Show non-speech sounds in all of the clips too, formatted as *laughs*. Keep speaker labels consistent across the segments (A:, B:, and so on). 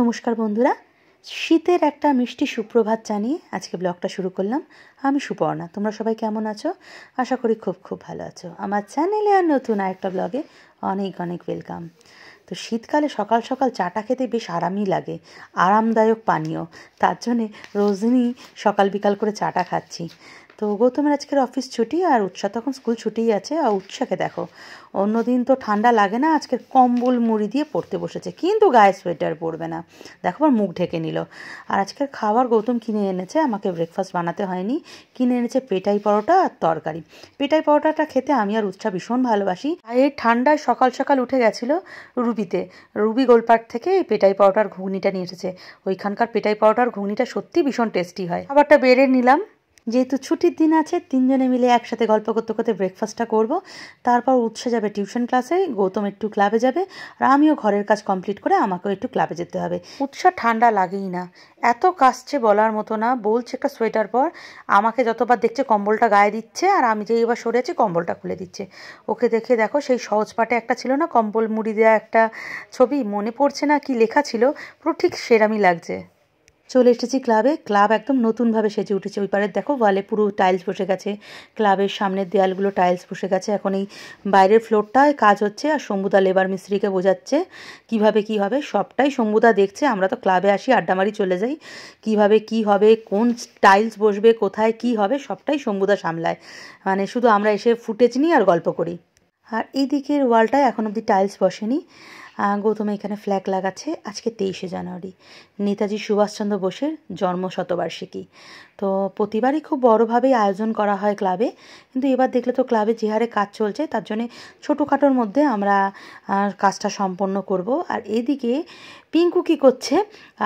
A: নমস্কার বন্ধুরা শীতের একটা মিষ্টি সুপ্রভাত জানিয়ে আজকে ব্লগটা শুরু করলাম আমি সুপর্ণা তোমরা সবাই কেমন আছো আশা করি খুব খুব ভালো আছো আমার চ্যানেলে আর নতুন আরেকটা ব্লগে অনেক অনেক ওয়েলকাম তো শীতকালে সকাল সকাল চাটা খেতে বেশ আরামই লাগে আরামদায়ক পানীয় তার জন্যে রোজদিনই সকাল বিকাল করে চাটা খাচ্ছি তো গৌতমের আজকের অফিস ছুটি আর উৎসা তখন স্কুল ছুটিই আছে আর উৎসাকে দেখো অন্যদিন তো ঠান্ডা লাগে না আজকের কম্বল মুড়ি দিয়ে পড়তে বসেছে কিন্তু গায়ে সোয়েটার পরবে না দেখো আর মুখ ঢেকে নিল আর আজকের খাবার গৌতম কিনে এনেছে আমাকে ব্রেকফাস্ট বানাতে হয়নি কিনে এনেছে পেটাই পরোটা আর তরকারি পেটাই পরোটাটা খেতে আমি আর উৎসাহ ভীষণ ভালোবাসি আর এই ঠান্ডায় সকাল সকাল উঠে গেছিল রুবিতে রুবি গোলপাট থেকে এই পেটাই পরোটার ঘুগনিটা নিয়ে এসেছে ওইখানকার পেটাই পরোটার ঘুগনিটা সত্যি ভীষণ টেস্টি হয় খাবারটা বেড়ে নিলাম যেহেতু ছুটির দিন আছে তিনজনে মিলে একসাথে গল্প করতে করতে ব্রেকফাস্টটা করব তারপর উৎসে যাবে টিউশন ক্লাসে গৌতম একটু ক্লাবে যাবে আর আমিও ঘরের কাজ কমপ্লিট করে আমাকেও একটু ক্লাবে যেতে হবে উৎসা ঠান্ডা লাগেই না এত কাশছে বলার মতো না বলছে একটা সোয়েটার পর আমাকে যতবার দেখছে কম্বলটা গায়ে দিচ্ছে আর আমি যে এবার সরে আছি কম্বলটা খুলে দিচ্ছে ওকে দেখে দেখো সেই সহজ পাটে একটা ছিল না কম্বল মুড়ি দেওয়া একটা ছবি মনে পড়ছে না কি লেখা ছিল পুরো ঠিক সেরামই লাগছে চলে এসেছি ক্লাবে ক্লাব একদম নতুনভাবে সেজে উঠেছে ওই পারে দেখো ওয়ালে পুরো টাইলস বসে গেছে ক্লাবের সামনের দেয়ালগুলো টাইলস বসে গেছে এখন এই বাইরের ফ্লোরটায় কাজ হচ্ছে আর শম্ভুদা লেবার মিস্ত্রিকে বোঝাচ্ছে কিভাবে কি হবে সবটাই শম্ভুদা দেখছে আমরা তো ক্লাবে আসি আড্ডা মারি চলে যাই কিভাবে কি হবে কোন টাইলস বসবে কোথায় কি হবে সবটাই শম্ভুদা সামলায় মানে শুধু আমরা এসে ফুটেজ নিই আর গল্প করি আর এই দিকের ওয়ালটায় এখন অবধি টাইলস বসেনি গৌতম এখানে ফ্ল্যাগ লাগাচ্ছে আজকে তেইশে জানুয়ারি নেতাজি সুভাষচন্দ্র বোসের জন্ম শতবার্ষিকী তো প্রতিবারই খুব বড়োভাবেই আয়োজন করা হয় ক্লাবে কিন্তু এবার দেখলে তো ক্লাবে যে হারে কাজ চলছে তার জন্যে ছোটোখাটোর মধ্যে আমরা কাজটা সম্পন্ন করব আর এদিকে পিঙ্কু কী করছে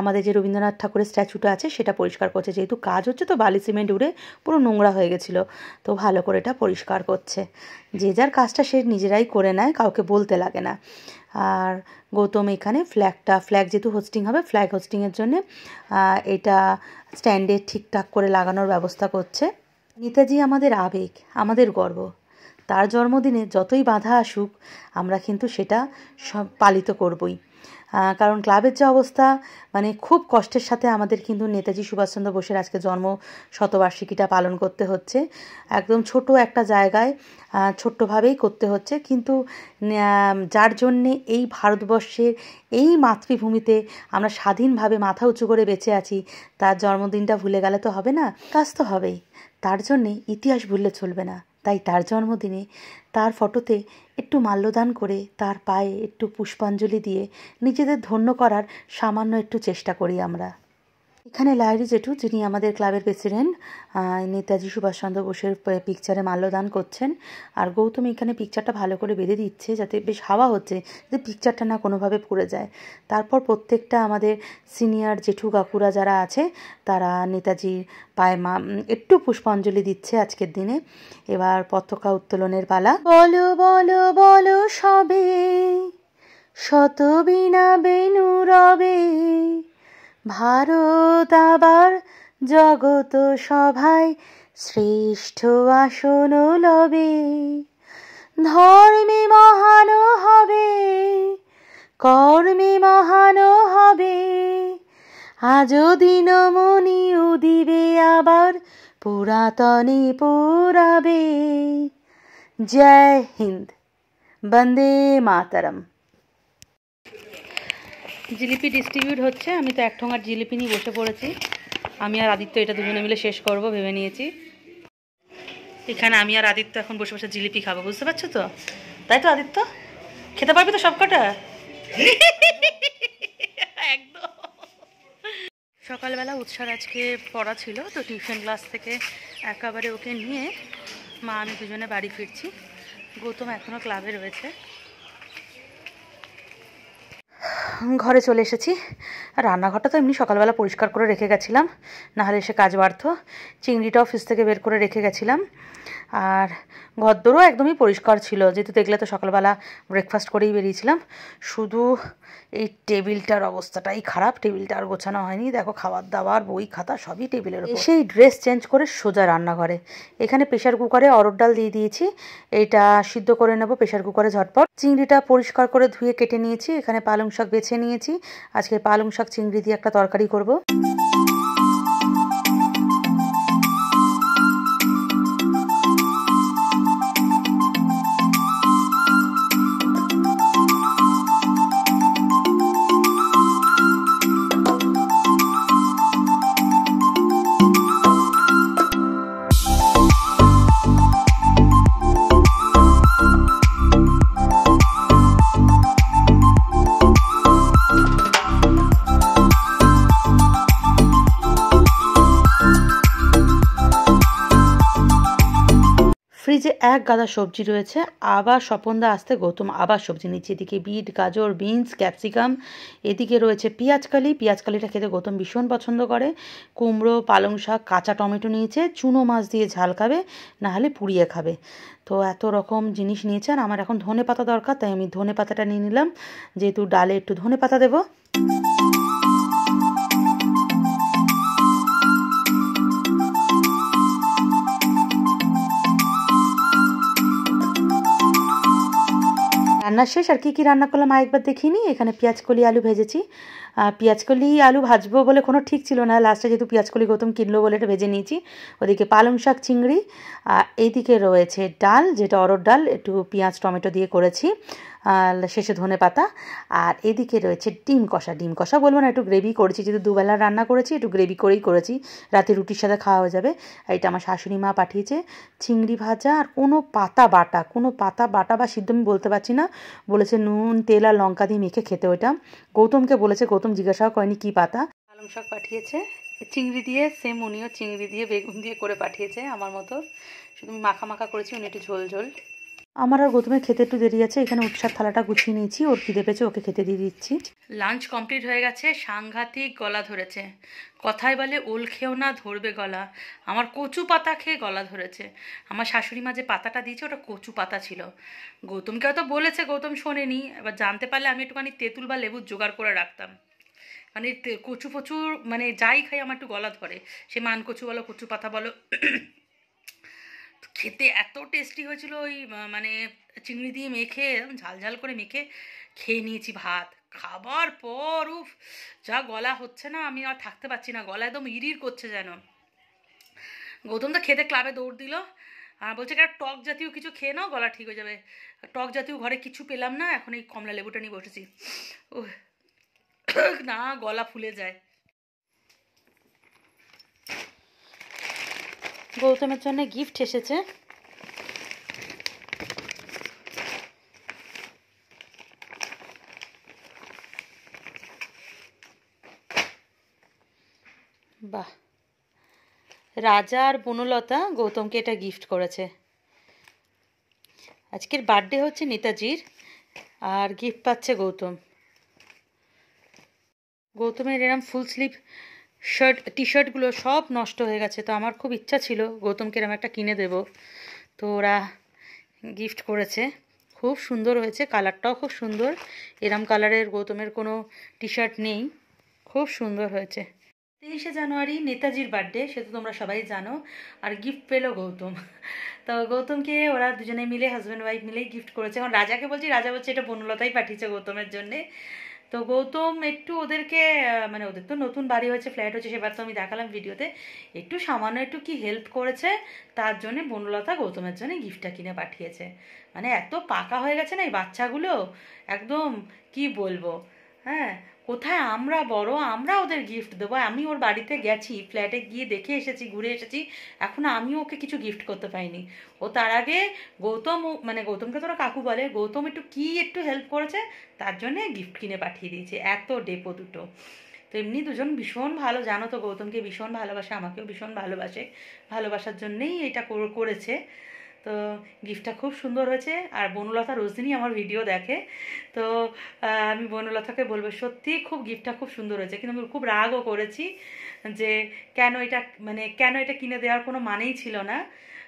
A: আমাদের যে রবীন্দ্রনাথ ঠাকুরের স্ট্যাচুটা আছে সেটা পরিষ্কার করছে যেহেতু কাজ হচ্ছে তো বালি সিমেন্ট উড়ে পুরো নোংরা হয়ে গেছিলো তো ভালো করে এটা পরিষ্কার করছে যে যার কাজটা সে নিজেরাই করে নেয় কাউকে বলতে লাগে না আর গৌতম এখানে ফ্ল্যাগটা ফ্ল্যাগ যেহেতু হোস্টিং হবে ফ্ল্যাগ হোস্টিংয়ের জন্যে এটা স্ট্যান্ডে ঠিকঠাক করে লাগানোর ব্যবস্থা করছে নেতাজি আমাদের আবেগ আমাদের গর্ব তার জন্মদিনে যতই বাধা আসুক আমরা কিন্তু সেটা সব পালিত করবই কারণ ক্লাবের যে অবস্থা মানে খুব কষ্টের সাথে আমাদের কিন্তু নেতাজি সুভাষচন্দ্র বোসের আজকে জন্ম শতবার্ষিকীটা পালন করতে হচ্ছে একদম ছোট একটা জায়গায় ছোট্টভাবেই করতে হচ্ছে কিন্তু যার জন্যে এই ভারতবর্ষের এই মাতৃভূমিতে আমরা স্বাধীনভাবে মাথা উঁচু করে বেঁচে আছি তার জন্মদিনটা ভুলে গেলে তো হবে না কাজ তো হবেই তার জন্যে ইতিহাস ভুললে চলবে না তাই তার জন্মদিনে তার ফটোতে একটু মাল্যদান করে তার পায়ে একটু পুষ্পাঞ্জলি দিয়ে নিজেদের ধন্য করার সামান্য একটু চেষ্টা করি আমরা এখানে লাইরি জেঠু যিনি আমাদের ক্লাবের প্রেসিডেন্ট নেতাজি সুভাষচন্দ্র বোসের পিকচারে মাল্যদান করছেন আর গৌতম এখানে পিকচারটা ভালো করে বেঁধে দিচ্ছে যাতে বেশ হাওয়া হচ্ছে যাতে পিকচারটা না কোনোভাবে পড়ে যায় তারপর প্রত্যেকটা আমাদের সিনিয়র জেঠু কাকুরা যারা আছে তারা নেতাজির পায়ে মা একটু পুষ্পাঞ্জলি দিচ্ছে আজকের দিনে এবার পতাকা উত্তোলনের পালা বলো বলো বলো সবে শত বিনা বেনু রবে ভারত আবার জগত সভায় শ্রেষ্ঠ আসন লবে ধর্মে মহান হবে কর্মে মহান হবে আজ দিন মনি উদিবে আবার পুরাতনে পুরাবে জয় হিন্দ বন্দে মাতরম জিলিপি ডিস্ট্রিবিউট হচ্ছে আমি তো এক ঠোঙার জিলিপি নিয়ে বসে পড়েছি আমি আর আদিত্য এটা দুজনে মিলে শেষ করব ভেবে নিয়েছি এখানে আমি আর আদিত্য এখন বসে বসে জিলিপি খাবো বুঝতে পারছো তো তাই তো আদিত্য খেতে পারবি তো সবকটা *laughs* একদম সকালবেলা উৎসার আজকে পড়া ছিল তো টিউশন ক্লাস থেকে একেবারে ওকে নিয়ে মা আমি দুজনে বাড়ি ফিরছি গৌতম এখনও ক্লাবে রয়েছে ঘরে চলে এসেছি রান্নাঘরটা তো এমনি সকালবেলা পরিষ্কার করে রেখে গেছিলাম নাহলে সে কাজ বাড়ত চিংড়িটা অফিস থেকে বের করে রেখে গেছিলাম আর ঘরদোরও একদমই পরিষ্কার ছিল যেহেতু দেখলে তো সকালবেলা ব্রেকফাস্ট করেই বেরিয়েছিলাম শুধু এই টেবিলটার অবস্থাটাই খারাপ টেবিলটা আর গোছানো হয়নি দেখো খাবার দাবার বই খাতা সবই টেবিলের সেই ড্রেস চেঞ্জ করে সোজা রান্নাঘরে এখানে প্রেশার কুকারে অরর ডাল দিয়ে দিয়েছি এটা সিদ্ধ করে নেবো প্রেশার কুকারে ঝটপট চিংড়িটা পরিষ্কার করে ধুয়ে কেটে নিয়েছি এখানে পালং শাক বেছে বেছে নিয়েছি আজকে পালং শাক চিংড়ি দিয়ে একটা তরকারি করবো এক গাদা সবজি রয়েছে আবার স্বপনদা আসতে গৌতম আবার সবজি নিচ্ছে এদিকে বিট গাজর বিনস ক্যাপসিকাম এদিকে রয়েছে পেঁয়াজকালি পেঁয়াজকালিটা খেতে গৌতম ভীষণ পছন্দ করে কুমড়ো পালং শাক কাঁচা টমেটো নিয়েছে চুনো মাছ দিয়ে ঝাল খাবে নাহলে পুড়িয়ে খাবে তো এত রকম জিনিস নিয়েছে আর আমার এখন ধনে পাতা দরকার তাই আমি ধনে পাতাটা নিয়ে নিলাম যেহেতু ডালে একটু ধনে পাতা দেবো রান্না শেষ আর কী কী রান্না করলাম আরেকবার দেখিনি এখানে পেঁয়াজকলি আলু ভেজেছি পেঁয়াজকলি আলু ভাজবো বলে কোনো ঠিক ছিল না লাস্টে যেহেতু পেঁয়াজকলি গৌতম কিনলো বলে এটা ভেজে নিয়েছি ওদিকে পালং শাক চিংড়ি এইদিকে রয়েছে ডাল যেটা অরর ডাল একটু পেঁয়াজ টমেটো দিয়ে করেছি শেষে ধনে পাতা আর এদিকে রয়েছে ডিম কষা ডিম কষা বলবো না একটু গ্রেভি করেছি যেহেতু দুবেলা রান্না করেছি একটু গ্রেভি করেই করেছি রাতে রুটির সাথে খাওয়া হয়ে যাবে এটা আমার শাশুড়ি মা পাঠিয়েছে চিংড়ি ভাজা আর কোনো পাতা বাটা কোনো পাতা বাটা বা সিদ্ধ আমি বলতে পারছি না বলেছে নুন তেল আর লঙ্কা দিয়ে মেখে খেতে ওইটা গৌতমকে বলেছে গৌতম জিজ্ঞাসাও করেনি কি পাতা পালং শাক পাঠিয়েছে চিংড়ি দিয়ে সেম উনিও চিংড়ি দিয়ে বেগুন দিয়ে করে পাঠিয়েছে আমার মতো শুধু মাখা মাখা করেছি উনি একটু ঝোল ঝোল আমার আর গৌতমের খেতে একটু দেরি আছে এখানে উৎসার থালাটা গুছিয়ে নিয়েছি ওর কি দেবেছে ওকে খেতে দিয়ে দিচ্ছি লাঞ্চ কমপ্লিট হয়ে গেছে সাংঘাতিক গলা ধরেছে কথায় বলে ওল খেও না ধরবে গলা আমার কচু পাতা খেয়ে গলা ধরেছে আমার শাশুড়ি মা যে পাতাটা দিয়েছে ওটা কচু পাতা ছিল গৌতমকে হয়তো বলেছে গৌতম শোনেনি এবার জানতে পারলে আমি একটুখানি তেঁতুল বা লেবু জোগাড় করে রাখতাম মানে কচু প্রচুর মানে যাই খাই আমার একটু গলা ধরে সে মান কচু বলো কচু পাতা বলো খেতে এত টেস্টি হয়েছিল ওই মানে চিংড়ি দিয়ে মেখে ঝাল ঝাল করে মেখে খেয়ে নিয়েছি ভাত খাবার পর উফ যা গলা হচ্ছে না আমি আর থাকতে পারছি না গলা একদম ইরির করছে যেন গৌতম তো খেতে ক্লাবে দৌড় দিল আর বলছে একটা টক জাতীয় কিছু খেয়ে নাও গলা ঠিক হয়ে যাবে টক জাতীয় ঘরে কিছু পেলাম না এখন এই কমলা লেবুটা নিয়ে বসেছি ও না গলা ফুলে যায় গৌতমের জন্য গিফট এসেছে বাহ রাজা আর বনলতা গৌতমকে এটা গিফট করেছে আজকের বার্থডে হচ্ছে নেতাজির আর গিফট পাচ্ছে গৌতম গৌতমের এরম ফুল স্লিভ শার্ট টি শার্টগুলো সব নষ্ট হয়ে গেছে তো আমার খুব ইচ্ছা ছিল গৌতমকে এরম একটা কিনে দেব তো ওরা গিফট করেছে খুব সুন্দর হয়েছে কালারটাও খুব সুন্দর এরম কালারের গৌতমের কোনো টি শার্ট নেই খুব সুন্দর হয়েছে তেইশে জানুয়ারি নেতাজির বার্থডে সে তো তোমরা সবাই জানো আর গিফট পেলো গৌতম তো গৌতমকে ওরা দুজনে মিলে হাজব্যান্ড ওয়াইফ মিলে গিফট করেছে এখন রাজাকে বলছি রাজা বলছে এটা বনলতাই পাঠিয়েছে গৌতমের জন্যে তো গৌতম একটু ওদেরকে মানে ওদের তো নতুন বাড়ি হয়েছে ফ্ল্যাট হয়েছে সেবার তো আমি দেখালাম ভিডিওতে একটু সামান্য একটু কি হেল্প করেছে তার জন্য বনলতা গৌতমের জন্য গিফটটা কিনে পাঠিয়েছে মানে এত পাকা হয়ে গেছে না এই বাচ্চাগুলো একদম কি বলবো হ্যাঁ কোথায় আমরা বড় আমরা ওদের গিফট দেবো আমি ওর বাড়িতে গেছি ফ্ল্যাটে গিয়ে দেখে এসেছি ঘুরে এসেছি এখন আমি ওকে কিছু গিফট করতে পাইনি ও তার আগে গৌতম মানে গৌতমকে তোরা কাকু বলে গৌতম একটু কি একটু হেল্প করেছে তার জন্যে গিফট কিনে পাঠিয়ে দিয়েছে এত ডেপো দুটো তো এমনি দুজন ভীষণ ভালো জানো তো গৌতমকে ভীষণ ভালোবাসে আমাকেও ভীষণ ভালোবাসে ভালোবাসার জন্যেই এটা করেছে তো গিফটটা খুব সুন্দর হয়েছে আর বনলতা রোজদিনই আমার ভিডিও দেখে তো আমি বনলতাকে বলবো সত্যি খুব গিফটটা খুব সুন্দর হয়েছে কিন্তু আমি খুব রাগও করেছি যে কেন এটা মানে কেন এটা কিনে দেওয়ার কোনো মানেই ছিল না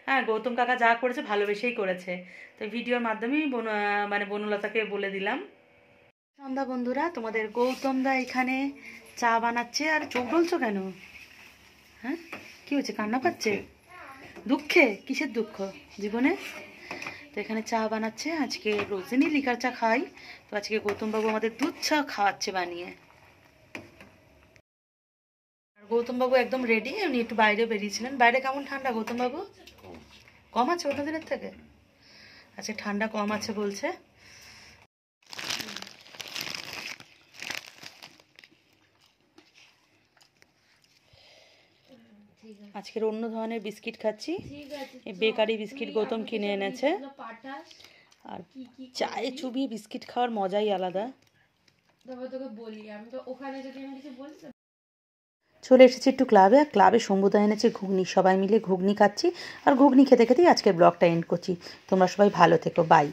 A: হ্যাঁ গৌতম কাকা যা করেছে ভালোবেসেই করেছে তো ভিডিওর মাধ্যমেই বন মানে বনলতাকে বলে দিলাম সন্ধ্যা বন্ধুরা তোমাদের গৌতমদা এখানে চা বানাচ্ছে আর চোখ বলছো কেন হ্যাঁ কি হচ্ছে কান্না পাচ্ছে দুঃখে কিসের দুঃখ জীবনে তো এখানে চা বানাচ্ছে আজকে রোজেনি লিকার চা খাই তো আজকে গৌতমবাবু আমাদের দুধ চা খাওয়াচ্ছে বানিয়ে গৌতমবাবু একদম রেডি উনি একটু বাইরে বেরিয়েছিলেন বাইরে কেমন ঠান্ডা গৌতমবাবু কম আছে অন্য দিনের থেকে আচ্ছা ঠান্ডা কম আছে বলছে আজকের অন্য ধরনের বিস্কিট খাচ্ছি বেকারি বিস্কিট গৌতম কিনে এনেছে আর চায়ে চুবিয়ে বিস্কিট খাওয়ার মজাই আলাদা চলে এসেছি একটু ক্লাবে আর ক্লাবে সম্বুদা এনেছে ঘুগনি সবাই মিলে ঘুগনি খাচ্ছি আর ঘুগনি খেতে খেতেই আজকের ব্লগটা এন্ড করছি তোমরা সবাই ভালো থেকো বাই